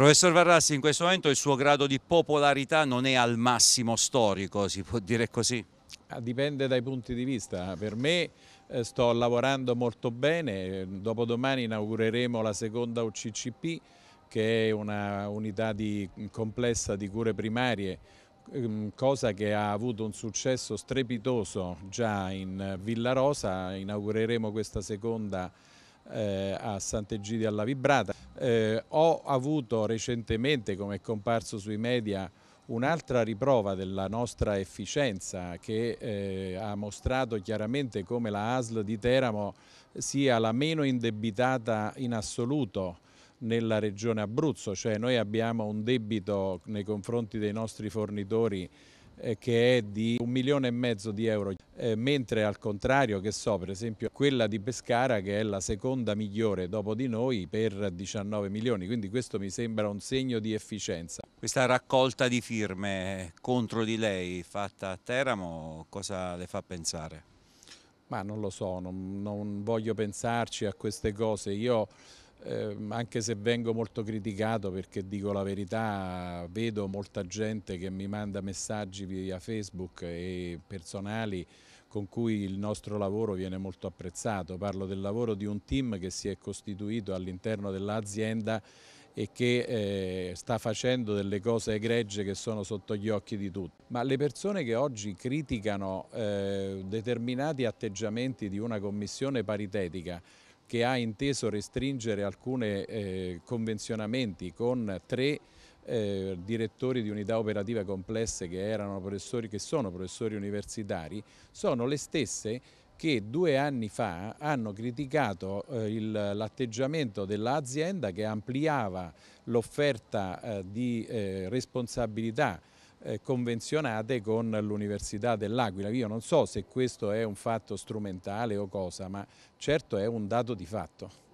Professor Varrassi, in questo momento il suo grado di popolarità non è al massimo storico, si può dire così? Ah, dipende dai punti di vista. Per me eh, sto lavorando molto bene, dopodomani inaugureremo la seconda UCCP che è una unità di, complessa di cure primarie ehm, cosa che ha avuto un successo strepitoso già in Villa Rosa, inaugureremo questa seconda eh, a Sant'Egidio alla Vibrata. Eh, ho avuto recentemente, come è comparso sui media, un'altra riprova della nostra efficienza che eh, ha mostrato chiaramente come la ASL di Teramo sia la meno indebitata in assoluto nella regione Abruzzo, cioè noi abbiamo un debito nei confronti dei nostri fornitori eh, che è di un milione e mezzo di euro, eh, mentre al contrario, che so, per esempio quella di Pescara che è la seconda migliore dopo di noi per 19 milioni, quindi questo mi sembra un segno di efficienza. Questa raccolta di firme contro di lei fatta a Teramo cosa le fa pensare? Ma non lo so, non, non voglio pensarci a queste cose. Io eh, anche se vengo molto criticato perché dico la verità, vedo molta gente che mi manda messaggi via Facebook e personali con cui il nostro lavoro viene molto apprezzato. Parlo del lavoro di un team che si è costituito all'interno dell'azienda e che eh, sta facendo delle cose egregie che sono sotto gli occhi di tutti. Ma le persone che oggi criticano eh, determinati atteggiamenti di una commissione paritetica che ha inteso restringere alcuni eh, convenzionamenti con tre eh, direttori di unità operative complesse che, erano professori, che sono professori universitari, sono le stesse che due anni fa hanno criticato eh, l'atteggiamento dell'azienda che ampliava l'offerta eh, di eh, responsabilità eh, convenzionate con l'Università dell'Aquila. Io non so se questo è un fatto strumentale o cosa, ma certo è un dato di fatto.